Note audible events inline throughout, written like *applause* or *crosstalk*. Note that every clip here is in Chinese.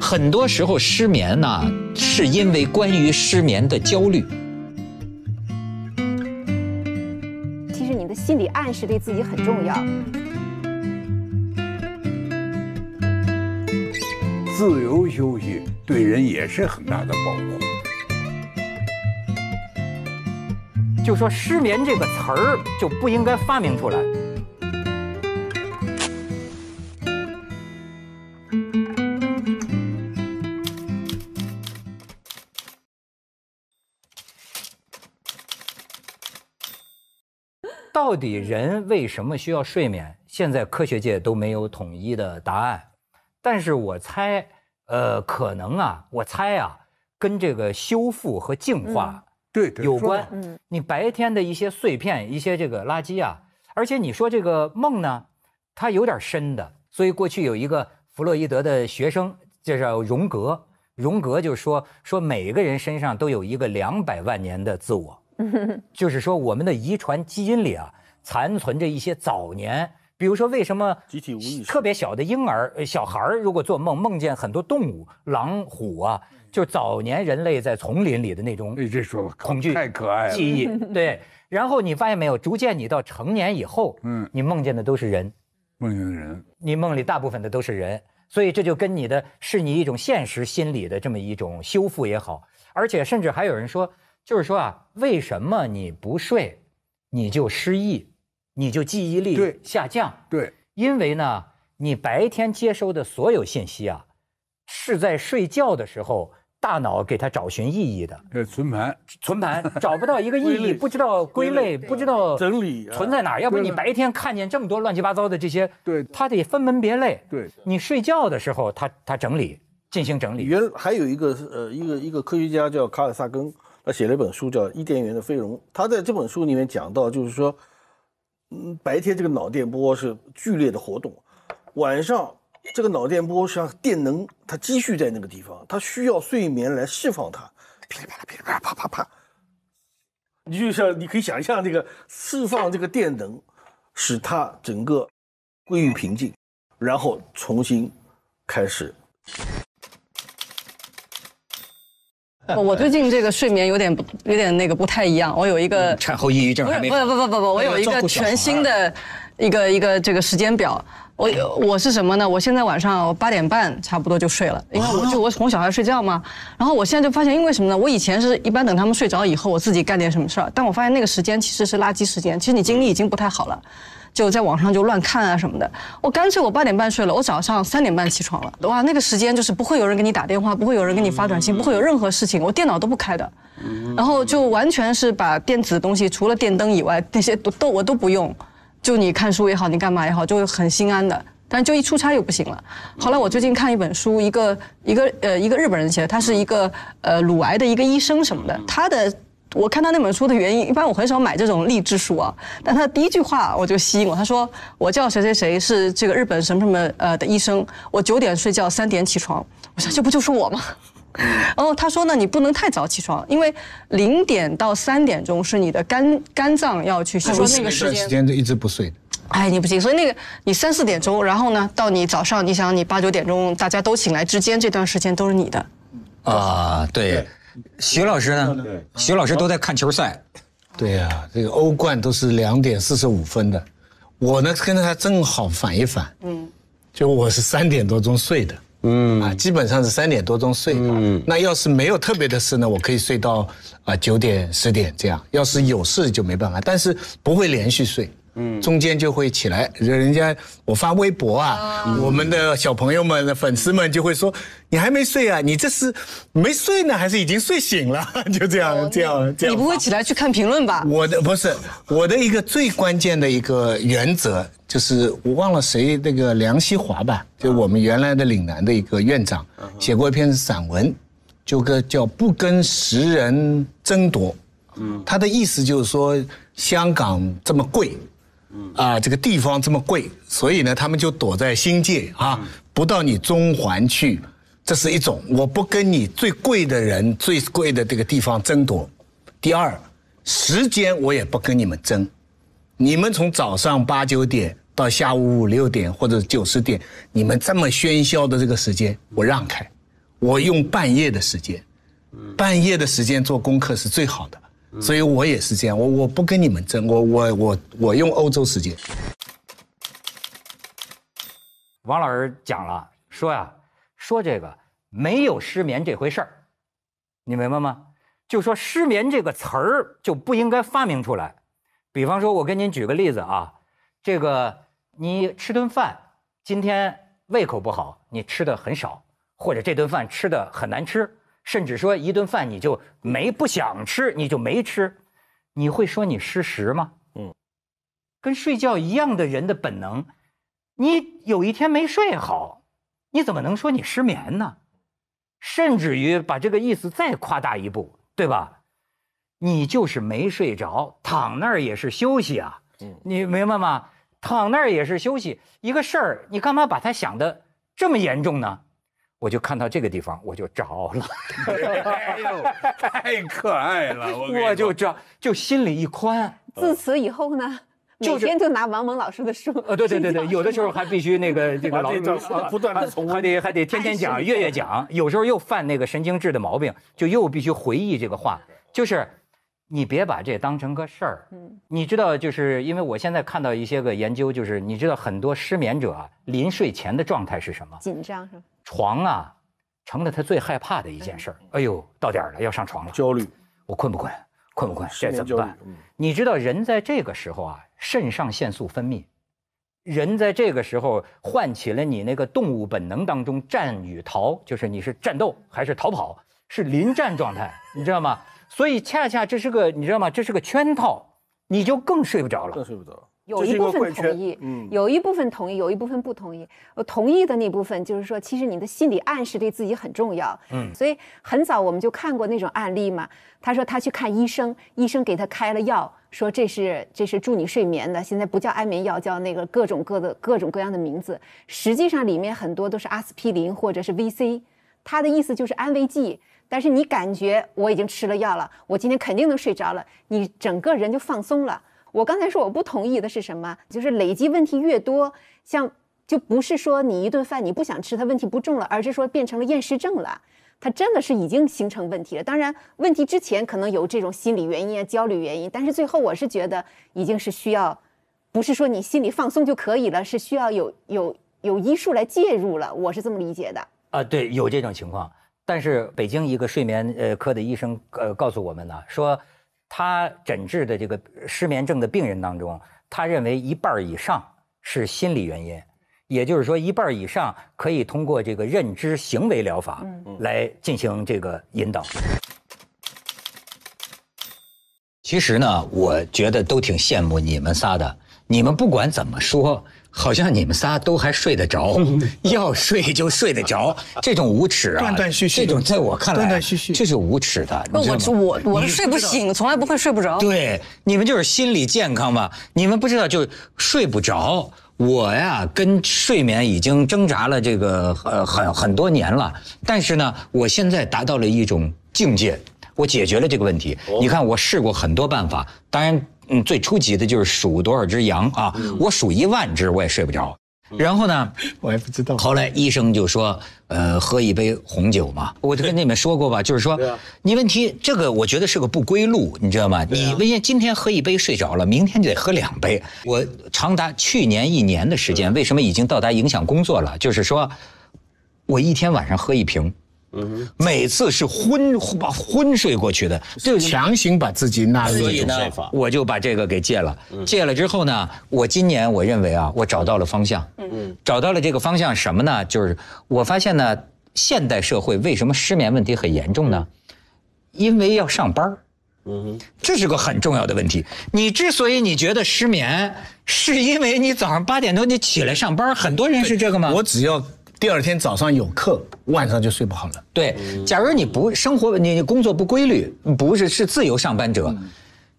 很多时候失眠呢，是因为关于失眠的焦虑。其实你的心理暗示对自己很重要。自由休息对人也是很大的保护。就说失眠这个词儿就不应该发明出来。到底人为什么需要睡眠？现在科学界都没有统一的答案，但是我猜，呃，可能啊，我猜啊，跟这个修复和净化对有关。嗯，你白天的一些碎片、一些这个垃圾啊，而且你说这个梦呢，它有点深的。所以过去有一个弗洛伊德的学生，绍荣格，荣格就说说每个人身上都有一个两百万年的自我，*laughs* 就是说我们的遗传基因里啊。残存着一些早年，比如说为什么特别小的婴儿、小孩儿如果做梦梦见很多动物，狼、虎啊，就早年人类在丛林里的那种恐惧、太可爱、记忆。对，然后你发现没有，逐渐你到成年以后，嗯，你梦见的都是人，梦见人，你梦里大部分的都是人，所以这就跟你的是你一种现实心理的这么一种修复也好，而且甚至还有人说，就是说啊，为什么你不睡你就失忆？你就记忆力下降，对，因为呢，你白天接收的所有信息啊，是在睡觉的时候大脑给他找寻意义的，呃，存盘，存盘，找不到一个意义，不知道归类，不知道整理，存在哪？儿。要不你白天看见这么多乱七八糟的这些，对，他得分门别类，对，你睡觉的时候，他他整理，进行整理。原还有一个是呃，一个一个科学家叫卡尔萨根，他写了一本书叫《伊甸园的飞龙》，他在这本书里面讲到，就是说。嗯，白天这个脑电波是剧烈的活动，晚上这个脑电波像电能它积蓄在那个地方，它需要睡眠来释放它，噼里啪啦噼里啪啦啪啪啪，你就像你可以想象这个释放这个电能，使它整个归于平静，然后重新开始。*laughs* 我最近这个睡眠有点不，有点那个不太一样。我有一个产后抑郁症，不是，不不不不不，我有一个全新的一个一个这个时间表。我我是什么呢？我现在晚上八点半差不多就睡了，因为我就我从小孩睡觉嘛。然后我现在就发现，因为什么呢？我以前是一般等他们睡着以后，我自己干点什么事儿。但我发现那个时间其实是垃圾时间，其实你精力已经不太好了。就在网上就乱看啊什么的，我干脆我八点半睡了，我早上三点半起床了，哇，那个时间就是不会有人给你打电话，不会有人给你发短信，不会有任何事情，我电脑都不开的，然后就完全是把电子东西除了电灯以外那些都都我都不用，就你看书也好，你干嘛也好，就很心安的。但就一出差又不行了。后来我最近看一本书，一个一个呃一个日本人写的，他是一个呃乳癌的一个医生什么的，他的。我看他那本书的原因，一般我很少买这种励志书啊。但他的第一句话我就吸引我，他说：“我叫谁谁谁，是这个日本什么什么呃的医生。我九点睡觉，三点起床。我想这不就是我吗？”然 *laughs* 后他说：“呢，你不能太早起床，因为零点到三点钟是你的肝肝脏要去休息的时间。”时间就一直不睡哎，你不行，所以那个你三四点钟，然后呢，到你早上，你想你八九点钟大家都醒来之间这段时间都是你的。啊，对。徐老师呢？对，徐老师都在看球赛。对呀，这个欧冠都是两点四十五分的。我呢，跟他正好反一反。嗯，就我是三点多钟睡的。嗯，啊，基本上是三点多钟睡。嗯，那要是没有特别的事呢，我可以睡到啊九点十点这样。要是有事就没办法，但是不会连续睡。中间就会起来，人家我发微博啊，我们的小朋友们、粉丝们就会说：“你还没睡啊？你这是没睡呢，还是已经睡醒了？” *laughs* 就这样，这样，这样。你不会起来去看评论吧？我的不是，我的一个最关键的一个原则就是，我忘了谁，那个梁希华吧，就我们原来的岭南的一个院长，写过一篇散文，就个叫“不跟时人争夺”。嗯，他的意思就是说，香港这么贵。啊，这个地方这么贵，所以呢，他们就躲在新界啊，不到你中环去，这是一种。我不跟你最贵的人、最贵的这个地方争夺。第二，时间我也不跟你们争，你们从早上八九点到下午五六点或者九十点，你们这么喧嚣的这个时间，我让开，我用半夜的时间，半夜的时间做功课是最好的。所以我也是这样，我我不跟你们争，我我我我用欧洲时间。王老师讲了，说呀，说这个没有失眠这回事儿，你明白吗？就说失眠这个词儿就不应该发明出来。比方说，我跟您举个例子啊，这个你吃顿饭，今天胃口不好，你吃的很少，或者这顿饭吃的很难吃。甚至说一顿饭你就没不想吃，你就没吃，你会说你失食吗？嗯，跟睡觉一样的人的本能，你有一天没睡好，你怎么能说你失眠呢？甚至于把这个意思再夸大一步，对吧？你就是没睡着，躺那儿也是休息啊。嗯，你明白吗？躺那儿也是休息，一个事儿，你干嘛把它想的这么严重呢？我就看到这个地方，我就着了，哎呦，太可爱了！*laughs* 我就着，就心里一宽。自此以后呢，每天就拿王蒙老师的书，呃，对对对对，有的时候还必须那个 *laughs* 这个老，不断的重复。还得还得天天讲，月月讲，有时候又犯那个神经质的毛病，就又必须回忆这个话，就是。你别把这当成个事儿，嗯，你知道，就是因为我现在看到一些个研究，就是你知道很多失眠者啊，临睡前的状态是什么？紧张是吗？床啊，成了他最害怕的一件事儿。哎呦，到点儿了，要上床了。焦虑，我困不困？困不困？这怎么办？你知道，人在这个时候啊，肾上腺素分泌，人在这个时候唤起了你那个动物本能当中战与逃，就是你是战斗还是逃跑，是临战状态，你知道吗？所以，恰恰这是个，你知道吗？这是个圈套，你就更睡不着了。更睡不着。有一部分同意，嗯，有一部分同意，有一部分不同意。我同意的那部分，就是说，其实你的心理暗示对自己很重要。嗯。所以很早我们就看过那种案例嘛。他说他去看医生，医生给他开了药，说这是这是助你睡眠的。现在不叫安眠药，叫那个各种各的各种各样的名字。实际上里面很多都是阿司匹林或者是 VC。他的意思就是安慰剂。但是你感觉我已经吃了药了，我今天肯定能睡着了，你整个人就放松了。我刚才说我不同意的是什么？就是累积问题越多，像就不是说你一顿饭你不想吃，它问题不重了，而是说变成了厌食症了，它真的是已经形成问题了。当然，问题之前可能有这种心理原因啊、焦虑原因，但是最后我是觉得已经是需要，不是说你心理放松就可以了，是需要有有有医术来介入了。我是这么理解的。啊，对，有这种情况。但是北京一个睡眠呃科的医生呃告诉我们呢，说他诊治的这个失眠症的病人当中，他认为一半以上是心理原因，也就是说一半以上可以通过这个认知行为疗法来进行这个引导。其实呢，我觉得都挺羡慕你们仨的，你们不管怎么说。好像你们仨都还睡得着，*laughs* 要睡就睡得着，这种无耻啊！断断续续，这种在我看来，断断续续，这是无耻的，我我我睡不醒，从来不会睡不着。对，你们就是心理健康嘛？你们不知道就睡不着。我呀，跟睡眠已经挣扎了这个呃很很多年了，但是呢，我现在达到了一种境界，我解决了这个问题。你看，我试过很多办法，当然。嗯，最初级的就是数多少只羊啊！我数一万只，我也睡不着。然后呢，*laughs* 我也不知道。后来医生就说，呃，喝一杯红酒嘛。我就跟你们说过吧，就是说，*laughs* 你问题这个我觉得是个不归路，你知道吗？你因为今天喝一杯睡着了，明天就得喝两杯。我长达去年一年的时间，为什么已经到达影响工作了？就是说，我一天晚上喝一瓶。嗯，每次是昏把昏睡过去的，就强行把自己纳入一种法，我就把这个给戒了。戒了之后呢，我今年我认为啊，我找到了方向。嗯，找到了这个方向什么呢？就是我发现呢，现代社会为什么失眠问题很严重呢？因为要上班嗯，这是个很重要的问题。你之所以你觉得失眠，是因为你早上八点多你起来上班，很多人是这个吗？我只要。第二天早上有课，晚上就睡不好了。对，假如你不生活，你工作不规律，不是是自由上班族，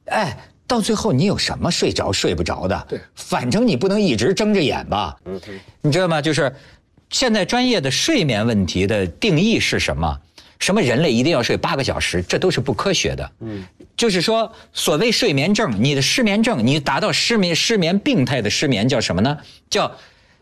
哎，到最后你有什么睡着睡不着的？对，反正你不能一直睁着眼吧？嗯，你知道吗？就是，现在专业的睡眠问题的定义是什么？什么人类一定要睡八个小时？这都是不科学的。嗯，就是说，所谓睡眠症，你的失眠症，你达到失眠失眠病态的失眠叫什么呢？叫，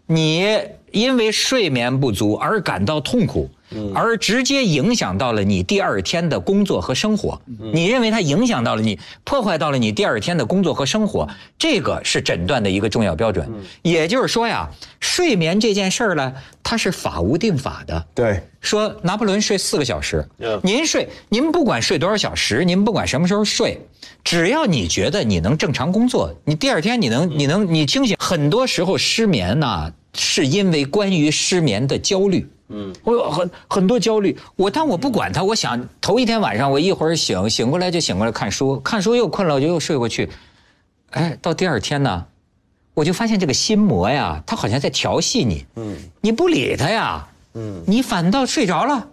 你。因为睡眠不足而感到痛苦，而直接影响到了你第二天的工作和生活。你认为它影响到了你，破坏到了你第二天的工作和生活，这个是诊断的一个重要标准。也就是说呀，睡眠这件事儿呢，它是法无定法的。对，说拿破仑睡四个小时，您睡，您不管睡多少小时，您不管什么时候睡，只要你觉得你能正常工作，你第二天你能、你能、你清醒，很多时候失眠呢。是因为关于失眠的焦虑，嗯，我很很多焦虑，我但我不管他，我想头一天晚上我一会儿醒，醒过来就醒过来看书，看书又困了我就又睡过去，哎，到第二天呢，我就发现这个心魔呀，他好像在调戏你，嗯，你不理他呀，嗯，你反倒睡着了，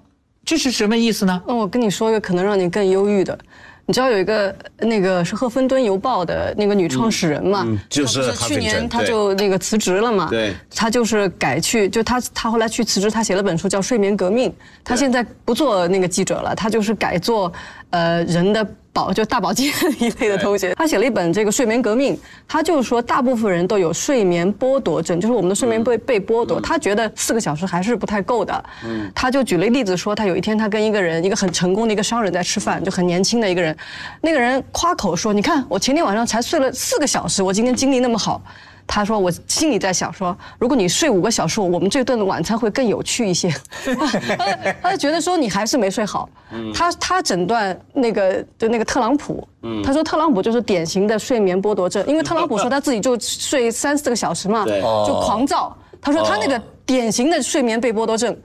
这是什么意思呢？那我跟你说个可能让你更忧郁的。你知道有一个那个是赫芬顿邮报的那个女创始人嘛？就是去年她就那个辞职了嘛？对，她就是改去，就她她后来去辞职，她写了本书叫《睡眠革命》。她现在不做那个记者了，她就是改做呃人的。宝就大保健 *laughs* 一类的同学，他写了一本这个《睡眠革命》，他就是说大部分人都有睡眠剥夺症，就是我们的睡眠被被剥夺。他觉得四个小时还是不太够的，嗯，他就举了一个例子，说他有一天他跟一个人，一个很成功的一个商人在吃饭，就很年轻的一个人，那个人夸口说，你看我前天晚上才睡了四个小时，我今天精力那么好。他说：“我心里在想，说如果你睡五个小时，我们这顿晚餐会更有趣一些。*laughs* ”他就觉得说你还是没睡好。他他诊断那个就那个特朗普，他说特朗普就是典型的睡眠剥夺症，因为特朗普说他自己就睡三四个小时嘛，就狂躁。他说他那个典型的睡眠被剥夺症。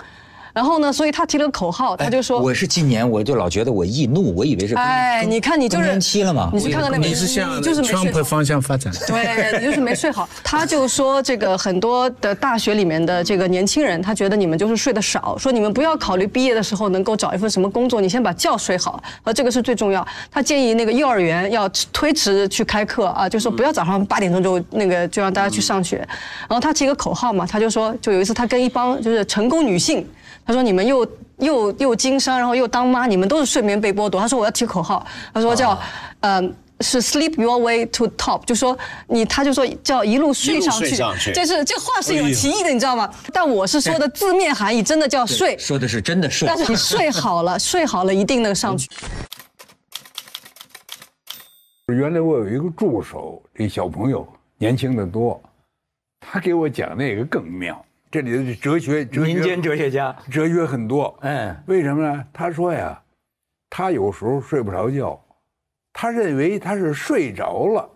然后呢？所以他提了个口号，他就说：“我是今年我就老觉得我易怒，我以为是哎，你看你就是更年期了嘛，你是看到那边？你是向相方向发展？对，你就是没睡好。*laughs* 他就说这个很多的大学里面的这个年轻人，他觉得你们就是睡得少，说你们不要考虑毕业的时候能够找一份什么工作，你先把觉睡好，呃，这个是最重要。他建议那个幼儿园要推迟去开课啊，就说不要早上八点钟就那个就让大家去上学。然后他提个口号嘛，他就说，就有一次他跟一帮就是成功女性。”他说：“你们又又又经商，然后又当妈，你们都是睡眠被剥夺。”他说：“我要提口号。”他说：“叫，呃，是 sleep your way to top。”就说你，他就说叫一路睡上去，就是这话是有歧义的，你知道吗？但我是说的字面含义，真的叫睡。说的是真的睡。但是你睡好了，睡好了，一定能上去。原来我有一个助手，这小朋友年轻的多，他给我讲那个更妙。这里头是哲学，民间哲学家，哲学很多。嗯，为什么呢？他说呀，他有时候睡不着觉，他认为他是睡着了，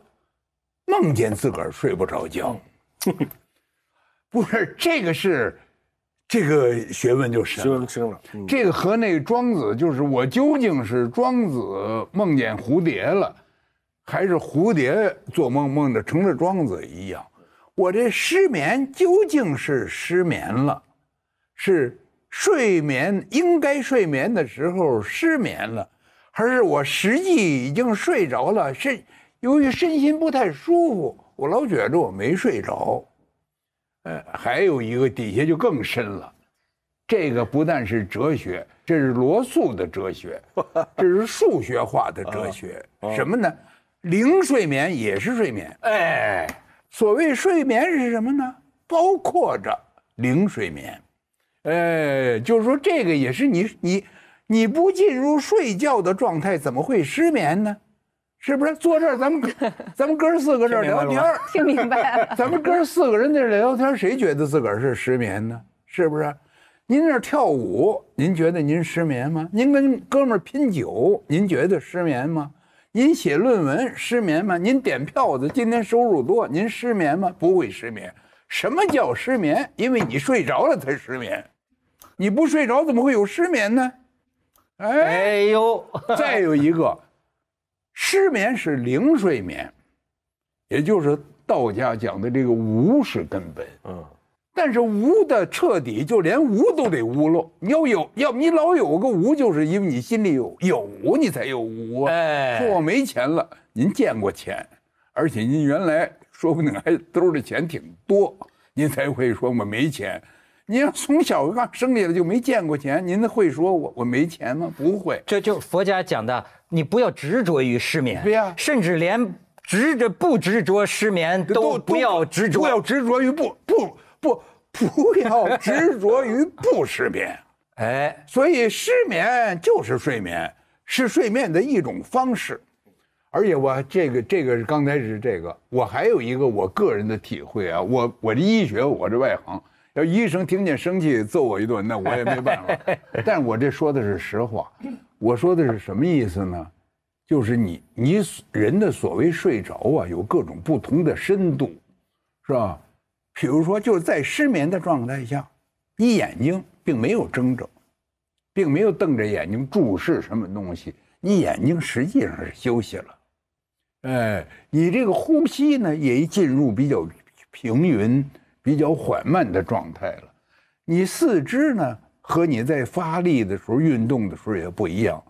梦见自个儿睡不着觉。*laughs* 不是这个是，这个学问就深。了，深了。这个和那庄子就是，我究竟是庄子梦见蝴蝶了，还是蝴蝶做梦梦的成了庄子一样？我这失眠究竟是失眠了，是睡眠应该睡眠的时候失眠了，还是我实际已经睡着了？是由于身心不太舒服，我老觉着我没睡着。呃，还有一个底下就更深了，这个不但是哲学，这是罗素的哲学，这是数学化的哲学。*laughs* 什么呢？零睡眠也是睡眠。哎。所谓睡眠是什么呢？包括着零睡眠，呃，就是说这个也是你你你不进入睡觉的状态，怎么会失眠呢？是不是？坐这儿咱们 *laughs* 咱们哥四个这儿聊天，听明白了？咱们哥四个人在这聊天，谁觉得自个儿是失眠呢？是不是？您那儿跳舞，您觉得您失眠吗？您跟哥们拼酒，您觉得失眠吗？您写论文失眠吗？您点票子今天收入多，您失眠吗？不会失眠。什么叫失眠？因为你睡着了才失眠，你不睡着怎么会有失眠呢？哎呦，*laughs* 再有一个，失眠是零睡眠，也就是道家讲的这个无是根本。嗯。但是无的彻底，就连无都得无喽。你要有，要你老有个无，就是因为你心里有有，你才有无啊。说我没钱了，您见过钱，而且您原来说不定还兜儿的钱挺多，您才会说嘛没钱。您要从小刚生下来就没见过钱，您会说我我没钱吗？不会。这就佛家讲的，你不要执着于失眠。对呀，甚至连执着不执着失眠都不要执着，不要执着于不不。不，不要执着于不失眠，*laughs* 哎，所以失眠就是睡眠，是睡眠的一种方式。而且我这个这个是刚才是这个，我还有一个我个人的体会啊，我我这医学我这外行，要医生听见生气揍我一顿，那我也没办法。*laughs* 但我这说的是实话，我说的是什么意思呢？就是你你人的所谓睡着啊，有各种不同的深度，是吧？比如说，就是在失眠的状态下，你眼睛并没有睁着，并没有瞪着眼睛注视什么东西，你眼睛实际上是休息了。哎，你这个呼吸呢，也进入比较平匀、比较缓慢的状态了。你四肢呢，和你在发力的时候、运动的时候也不一样。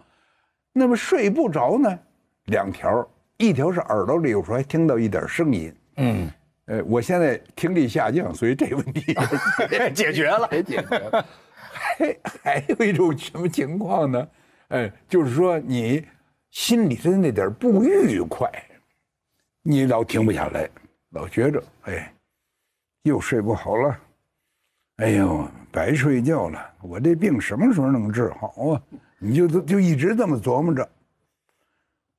那么睡不着呢，两条，一条是耳朵里有时候还听到一点声音，嗯。呃，我现在听力下降，所以这问题 *laughs* 解决了。也解决，了。还还有一种什么情况呢？哎，就是说你心里的那点不愉快，你老停不下来，老觉着哎，又睡不好了，哎呦，白睡觉了。我这病什么时候能治好啊？你就就一直这么琢磨着。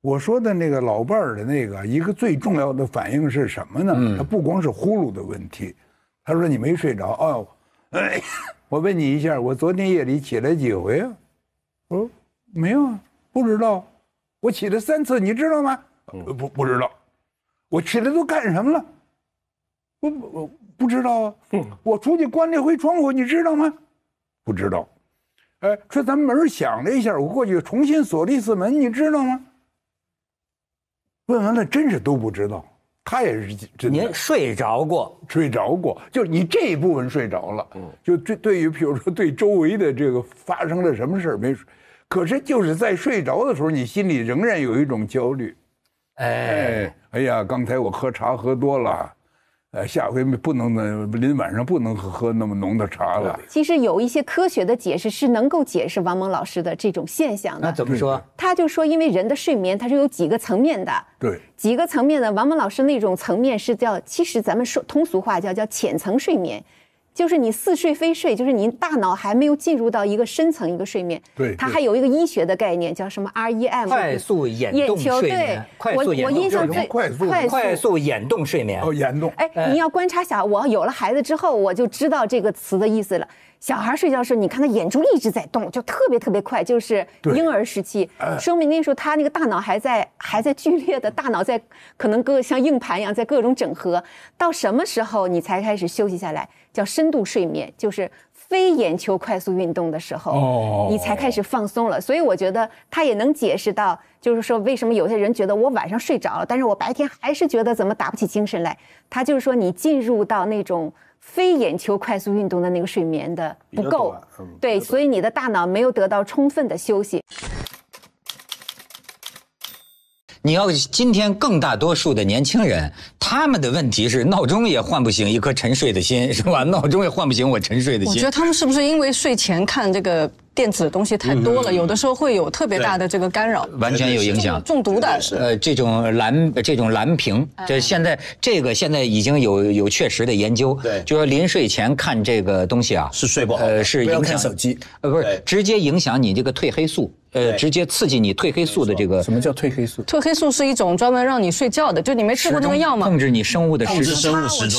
我说的那个老伴儿的那个一个最重要的反应是什么呢？他不光是呼噜的问题。他说：“你没睡着哦？”哎，我问你一下，我昨天夜里起来几回啊？我说：“没有啊，不知道。”我起了三次，你知道吗？不不知道。我起来都干什么了？我我不知道啊。我出去关了一回窗户，你知道吗？不知道。哎，说咱们门响了一下，我过去重新锁了一次门，你知道吗？问完了，真是都不知道，他也是真。您睡着过？睡着过，就是你这一部分睡着了，就对对于，比如说对周围的这个发生了什么事儿没？可是就是在睡着的时候，你心里仍然有一种焦虑。哎哎呀，刚才我喝茶喝多了。呃，下回不能那临晚上不能喝喝那么浓的茶了。其实有一些科学的解释是能够解释王蒙老师的这种现象的。怎么说？他就说，因为人的睡眠它是有几个层面的，对，几个层面的。王蒙老师那种层面是叫，其实咱们说通俗话叫叫浅层睡眠。就是你似睡非睡，就是您大脑还没有进入到一个深层一个睡眠。对，它还有一个医学的概念，叫什么 R E M 快速眼动睡眠。对，我我印象最快速快速眼动睡眠。哦，眼动。哎，你要观察下，我有了孩子之后，我就知道这个词的意思了。小孩睡觉的时候，你看他眼珠一直在动，就特别特别快，就是婴儿时期，说明那时候他那个大脑还在还在剧烈的，大脑在可能各像硬盘一样在各种整合。到什么时候你才开始休息下来？叫深度睡眠，就是非眼球快速运动的时候，你才开始放松了。所以我觉得他也能解释到，就是说为什么有些人觉得我晚上睡着了，但是我白天还是觉得怎么打不起精神来。他就是说你进入到那种。非眼球快速运动的那个睡眠的不够，对，所以你的大脑没有得到充分的休息。你要今天更大多数的年轻人，他们的问题是闹钟也唤不醒一颗沉睡的心，是吧？闹钟也唤不醒我沉睡的心。我觉得他们是不是因为睡前看这个？电子东西太多了，有的时候会有特别大的这个干扰，完全有影响。中毒的，呃，这种蓝这种蓝屏，这现在这个现在已经有有确实的研究，对，就说临睡前看这个东西啊，是睡不好，呃，是影响手机，呃，不是直接影响你这个褪黑素，呃，直接刺激你褪黑素的这个。什么叫褪黑素？褪黑素是一种专门让你睡觉的，就你没吃过那个药吗？控制你生物的时吃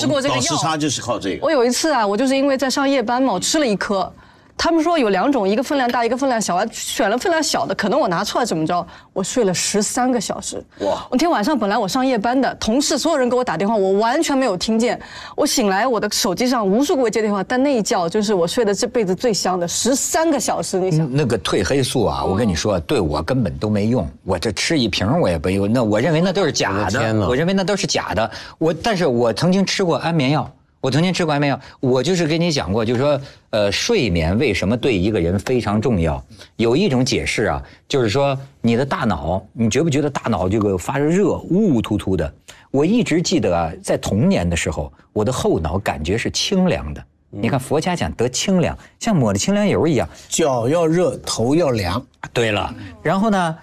过时钟，药。时差就是靠这个。我有一次啊，我就是因为在上夜班嘛，我吃了一颗。他们说有两种，一个分量大，一个分量小。我选了分量小的，可能我拿错了，怎么着？我睡了十三个小时。哇！那天晚上本来我上夜班的，同事所有人给我打电话，我完全没有听见。我醒来，我的手机上无数个接电话，但那一觉就是我睡的这辈子最香的十三个小时。你想那个褪黑素啊，我跟你说，对我根本都没用。我这吃一瓶我也没用，那我认为那都是假的。我的天我认为那都是假的。我，但是我曾经吃过安眠药。我曾经吃过安眠药，我就是跟你讲过，就是说，呃，睡眠为什么对一个人非常重要？有一种解释啊，就是说你的大脑，你觉不觉得大脑这个发热，热呜呜突突的？我一直记得，啊，在童年的时候，我的后脑感觉是清凉的。你看，佛家讲得清凉，像抹了清凉油一样。脚要热，头要凉。对了，然后呢，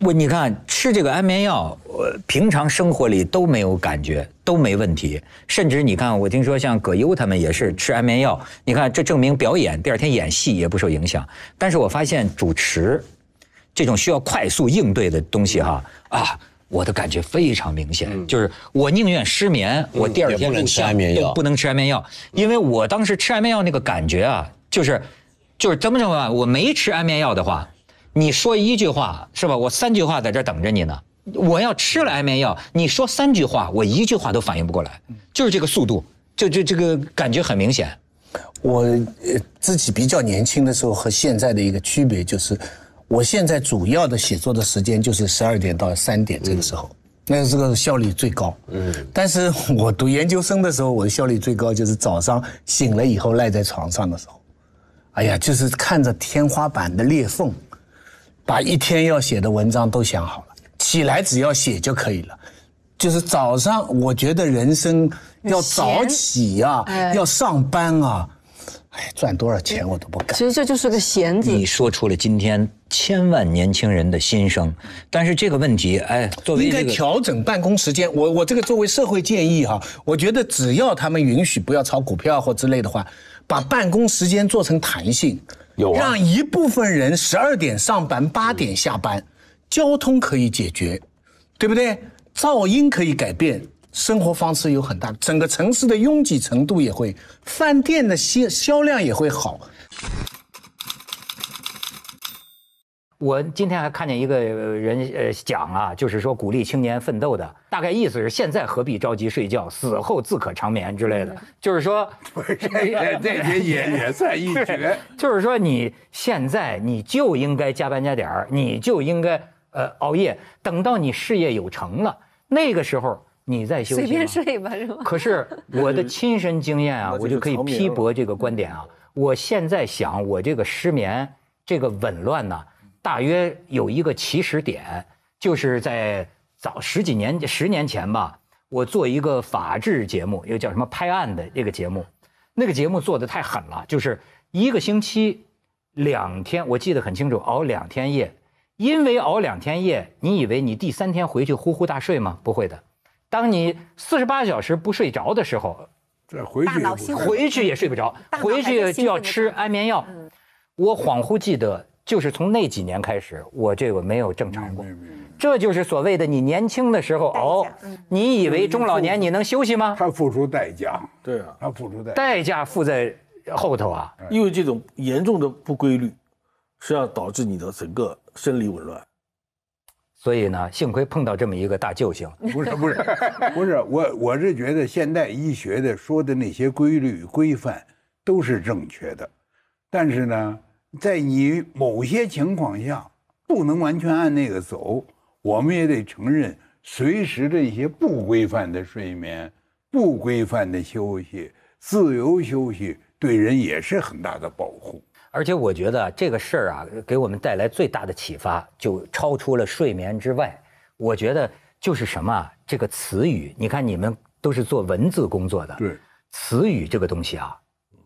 我你看吃这个安眠药，我平常生活里都没有感觉。都没问题，甚至你看，我听说像葛优他们也是吃安眠药。你看，这证明表演第二天演戏也不受影响。但是我发现主持，这种需要快速应对的东西，哈啊，我的感觉非常明显，就是我宁愿失眠，我第二天不吃安眠药，不能吃安眠药，因为我当时吃安眠药那个感觉啊，就是，就是怎么怎么我没吃安眠药的话，你说一句话是吧？我三句话在这等着你呢。我要吃了安眠药，你说三句话，我一句话都反应不过来，就是这个速度，就就这个感觉很明显。我自己比较年轻的时候和现在的一个区别就是，我现在主要的写作的时间就是十二点到三点这个时候，那个时候效率最高。嗯，但是我读研究生的时候，我的效率最高就是早上醒了以后赖在床上的时候，哎呀，就是看着天花板的裂缝，把一天要写的文章都想好。起来，只要写就可以了。就是早上，我觉得人生要早起啊，要上班啊，哎，赚多少钱我都不干。其实这就是个闲字。你说出了今天千万年轻人的心声，但是这个问题，哎，作为应该调整办公时间。我我这个作为社会建议哈，我觉得只要他们允许，不要炒股票或之类的话，把办公时间做成弹性，有让一部分人十二点上班，八点下班。交通可以解决，对不对？噪音可以改变生活方式，有很大整个城市的拥挤程度也会，饭店的销销量也会好。我今天还看见一个人呃讲啊，就是说鼓励青年奋斗的，大概意思是现在何必着急睡觉，死后自可长眠之类的，就是说不是这也也在一绝，*laughs* 就是说你现在你就应该加班加点儿，你就应该。呃，熬夜等到你事业有成了，那个时候你再休息随便睡吧，是吗？*laughs* 可是我的亲身经验 *laughs* 啊，我就可以批驳这个观点啊。我现在想，我这个失眠这个紊乱呢，大约有一个起始点，就是在早十几年十年前吧。我做一个法制节目，又叫什么拍案的那个节目，那个节目做的太狠了，就是一个星期两天，我记得很清楚，熬两天夜。因为熬两天夜，你以为你第三天回去呼呼大睡吗？不会的。当你四十八小时不睡着的时候，回去回去也睡不着，回去就要吃安眠药。我恍惚记得，就是从那几年开始，我这个没有正常过。这就是所谓的你年轻的时候熬，你以为中老年你能休息吗？他付出代价，对啊，他付出代代价付在后头啊，因为这种严重的不规律，实际上导致你的整个。生理紊乱，所以呢，幸亏碰到这么一个大救星。不是不是不是，我我是觉得现代医学的说的那些规律规范都是正确的，但是呢，在你某些情况下不能完全按那个走，我们也得承认，随时的一些不规范的睡眠、不规范的休息、自由休息，对人也是很大的保护。而且我觉得这个事儿啊，给我们带来最大的启发，就超出了睡眠之外。我觉得就是什么这个词语，你看你们都是做文字工作的，对，词语这个东西啊，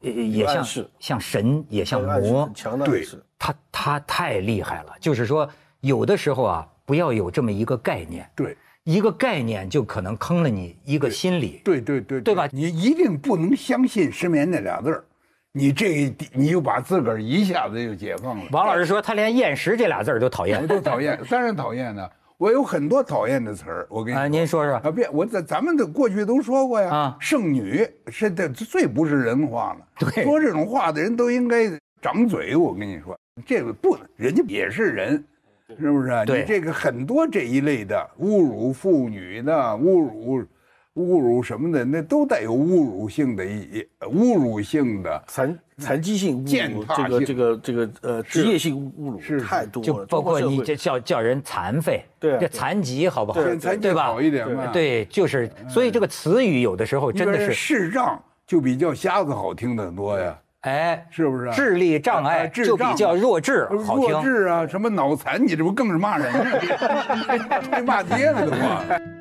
也像像神，也像魔，对，它他太厉害了。就是说，有的时候啊，不要有这么一个概念，对，一个概念就可能坑了你一个心理，对对对，对吧？你一定不能相信“失眠”那俩字儿。你这你又把自个儿一下子就解放了。王老师说他连厌食这俩字儿都讨厌，我都讨厌，当然讨厌呢。我有很多讨厌的词儿，我跟你说，您说说啊，别，我咱咱们的过去都说过呀。啊，剩女是的最不是人话了。对，说这种话的人都应该掌嘴。我跟你说，这个不，人家也是人，是不是你对，这个很多这一类的侮辱妇女的侮辱。侮辱什么的，那都带有侮辱性的侮辱性的残残疾性、践踏这个这个这个呃职业性侮辱太多了。就包括你这叫叫人残废，这残疾好不好？对吧？对，就是所以这个词语有的时候真的是。视障就比叫瞎子好听的多呀，哎，是不是？智力障碍就比较弱智弱智啊，什么脑残？你这不更是骂人吗？这 *laughs* *laughs* 骂爹呢都。